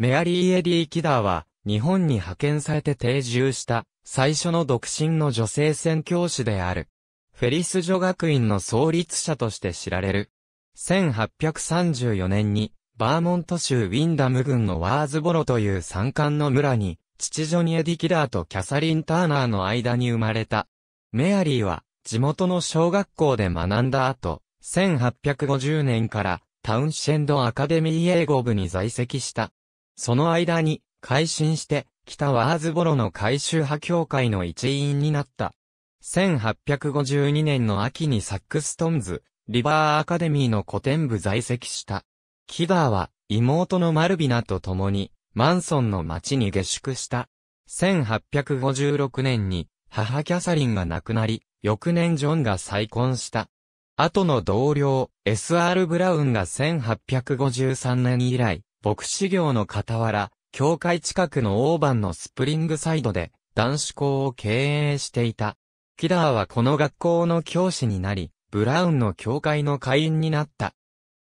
メアリー・エディ・キダーは、日本に派遣されて定住した、最初の独身の女性宣教師である。フェリス女学院の創立者として知られる。1834年に、バーモント州ウィンダム郡のワーズボロという山間の村に、父ジョニエディ・キダーとキャサリン・ターナーの間に生まれた。メアリーは、地元の小学校で学んだ後、1850年から、タウンシェンドアカデミー英語部に在籍した。その間に、改心して、北ワーズボロの改修派協会の一員になった。1852年の秋にサックストンズ、リバーアカデミーの古典部在籍した。キダーは、妹のマルビナと共に、マンソンの町に下宿した。1856年に、母キャサリンが亡くなり、翌年ジョンが再婚した。後の同僚、S.R. ブラウンが1853年以来、牧師業の傍ら、教会近くのオーバンのスプリングサイドで男子校を経営していた。キダーはこの学校の教師になり、ブラウンの教会の会員になった。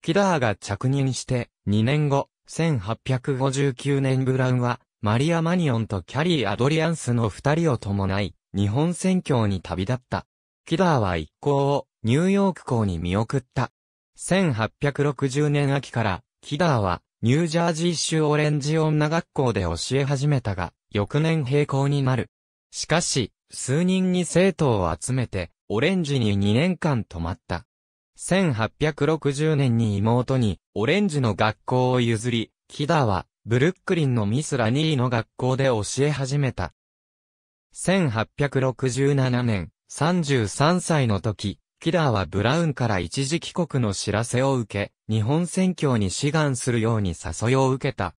キダーが着任して2年後、1859年ブラウンはマリア・マニオンとキャリー・アドリアンスの二人を伴い、日本選挙に旅立った。キダーは一行をニューヨーク校に見送った。1860年秋から、キダーはニュージャージー州オレンジ女学校で教え始めたが、翌年閉校になる。しかし、数人に生徒を集めて、オレンジに2年間泊まった。1860年に妹に、オレンジの学校を譲り、キダは、ブルックリンのミス・ラニーの学校で教え始めた。1867年、33歳の時、キラーはブラウンから一時帰国の知らせを受け、日本選挙に志願するように誘いを受けた。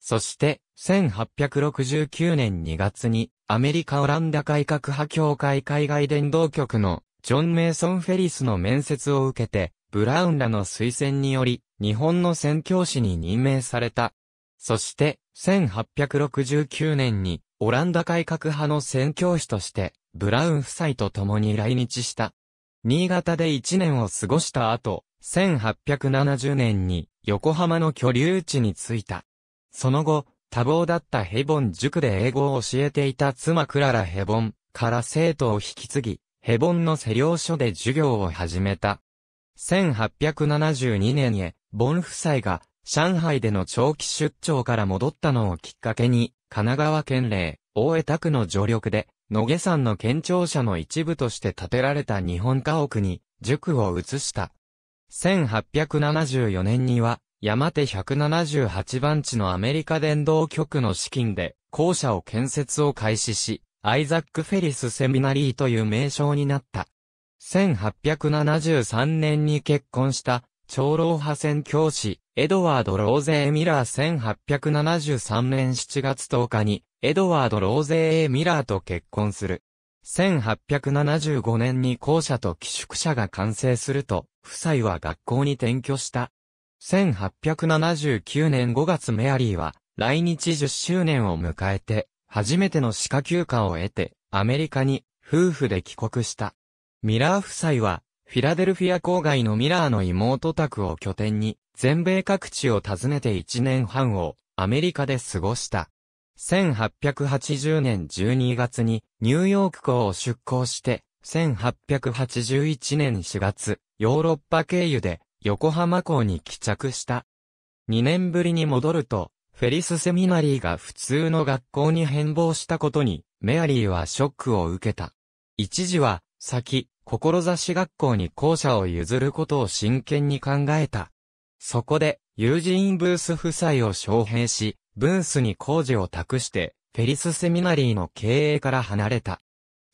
そして、1869年2月に、アメリカ・オランダ改革派協会海外伝道局の、ジョン・メイソン・フェリスの面接を受けて、ブラウンらの推薦により、日本の宣教師に任命された。そして、1869年に、オランダ改革派の宣教師として、ブラウン夫妻と共に来日した。新潟で1年を過ごした後、1870年に横浜の居留地に着いた。その後、多忙だったヘボン塾で英語を教えていた妻クララヘボンから生徒を引き継ぎ、ヘボンの施領所で授業を始めた。1872年へ、ボン夫妻が上海での長期出張から戻ったのをきっかけに、神奈川県令、大江田区の助力で、野毛山の県庁舎の一部として建てられた日本家屋に、塾を移した。1874年には、山手178番地のアメリカ電動局の資金で、校舎を建設を開始し、アイザック・フェリス・セミナリーという名称になった。1873年に結婚した、長老派遣教師、エドワード・ローゼエミラー1873年7月10日に、エドワード・ローゼー・ミラーと結婚する。1875年に校舎と寄宿舎が完成すると、夫妻は学校に転居した。1879年5月メアリーは、来日10周年を迎えて、初めての歯科休暇を得て、アメリカに夫婦で帰国した。ミラー夫妻は、フィラデルフィア郊外のミラーの妹宅を拠点に、全米各地を訪ねて1年半をアメリカで過ごした。1880年12月にニューヨーク港を出港して、1881年4月、ヨーロッパ経由で横浜港に帰着した。2年ぶりに戻ると、フェリスセミナリーが普通の学校に変貌したことに、メアリーはショックを受けた。一時は、先、志学校に校舎を譲ることを真剣に考えた。そこで、友人ブース夫妻を招聘し、ブースに工事を託して、フェリスセミナリーの経営から離れた。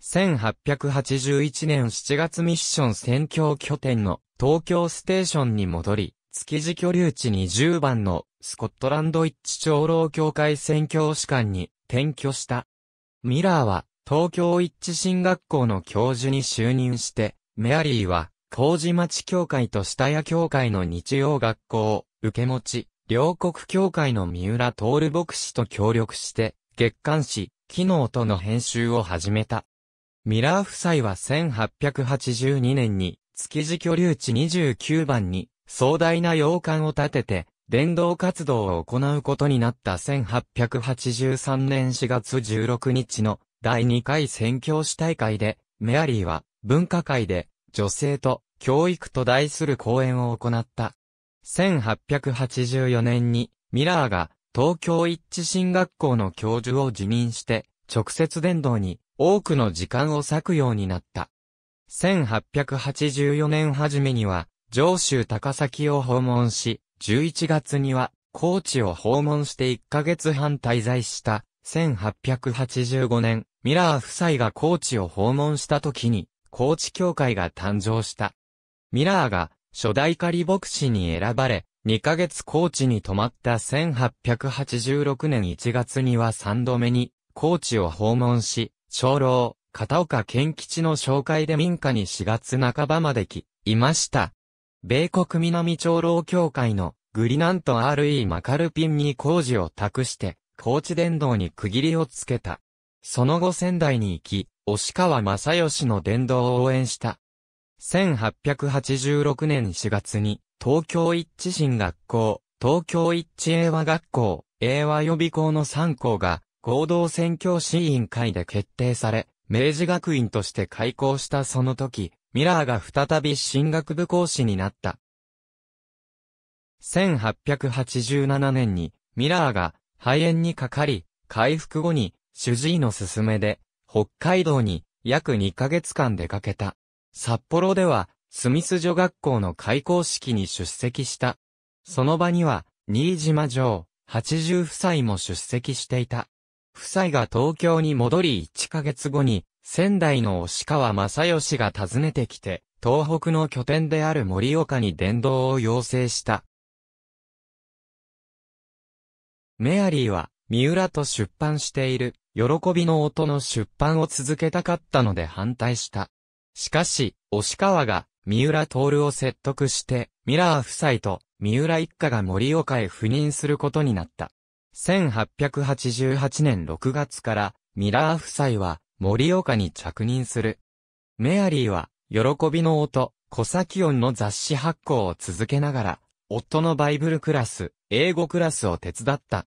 1881年7月ミッション宣教拠点の東京ステーションに戻り、築地居留地20番のスコットランド一致長老協会宣教士官に転居した。ミラーは東京一致新学校の教授に就任して、メアリーは麹町協会と下谷協会の日曜学校を受け持ち、両国協会の三浦徹牧師と協力して、月刊誌、機能との編集を始めた。ミラー夫妻は1882年に、築地居留地29番に、壮大な洋館を建てて、伝道活動を行うことになった1883年4月16日の第2回宣教師大会で、メアリーは文化会で女性と教育と題する講演を行った。1884年に、ミラーが東京一致進学校の教授を辞任して、直接伝道に多くの時間を割くようになった。1884年初めには、上州高崎を訪問し、11月には、高知を訪問して1ヶ月半滞在した。1885年、ミラー夫妻が高知を訪問した時に、高知教会が誕生した。ミラーが初代仮牧師に選ばれ、2ヶ月高知に泊まった1886年1月には3度目に高知を訪問し、長老、片岡健吉の紹介で民家に4月半ばまで来、いました。米国南長老協会のグリナント R.E. マカルピンに工事を託して、高知伝道に区切りをつけた。その後仙台に行き、押川正義の伝道を応援した。1886年4月に、東京一致新学校、東京一致英和学校、英和予備校の3校が、合同宣教師委員会で決定され、明治学院として開校したその時、ミラーが再び進学部講師になった。1887年に、ミラーが肺炎にかかり、回復後に、主治医の勧めで、北海道に約2ヶ月間出かけた。札幌では、スミス女学校の開校式に出席した。その場には、新島城、八十夫妻も出席していた。夫妻が東京に戻り1ヶ月後に、仙台の押川正義が訪ねてきて、東北の拠点である盛岡に伝道を要請した。メアリーは、三浦と出版している、喜びの音の出版を続けたかったので反対した。しかし、押川が、三浦徹を説得して、ミラー夫妻と、三浦一家が森岡へ赴任することになった。1888年6月から、ミラー夫妻は、森岡に着任する。メアリーは、喜びの音、小崎音の雑誌発行を続けながら、夫のバイブルクラス、英語クラスを手伝った。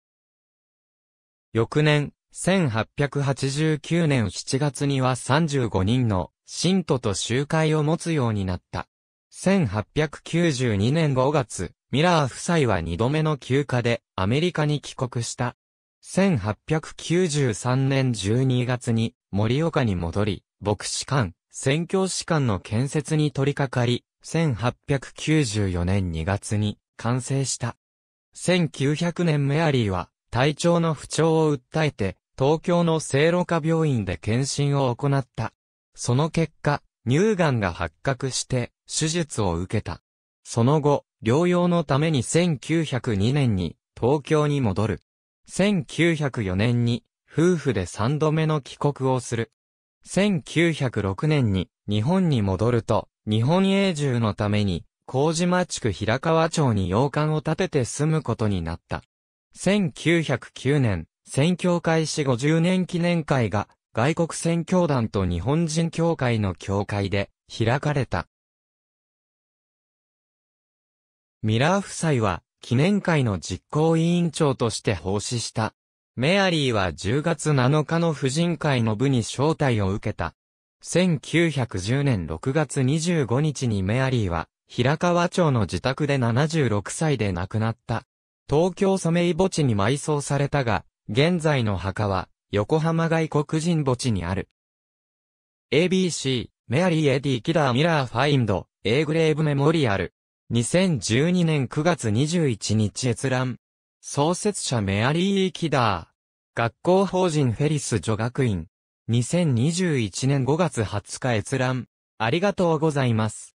翌年、1889年7月には35人の信徒と集会を持つようになった。1892年5月、ミラー夫妻は2度目の休暇でアメリカに帰国した。1893年12月に森岡に戻り、牧師館、宣教師館の建設に取り掛かり、1894年2月に完成した。1900年メアリーは体調の不調を訴えて、東京の聖路加病院で検診を行った。その結果、乳がんが発覚して、手術を受けた。その後、療養のために1902年に、東京に戻る。1904年に、夫婦で三度目の帰国をする。1906年に、日本に戻ると、日本永住のために、麹島地区平川町に洋館を建てて住むことになった。1909年、選挙開始50年記念会が外国宣教団と日本人協会の協会で開かれた。ミラー夫妻は記念会の実行委員長として奉仕した。メアリーは10月7日の婦人会の部に招待を受けた。1910年6月25日にメアリーは平川町の自宅で76歳で亡くなった。東京ソメイ墓地に埋葬されたが、現在の墓は横浜外国人墓地にある。ABC、メアリー・エディ・キダー・ミラー・ファインド、A グレーブ・メモリアル。2012年9月21日閲覧。創設者メアリー・キダー。学校法人フェリス女学院。2021年5月20日閲覧。ありがとうございます。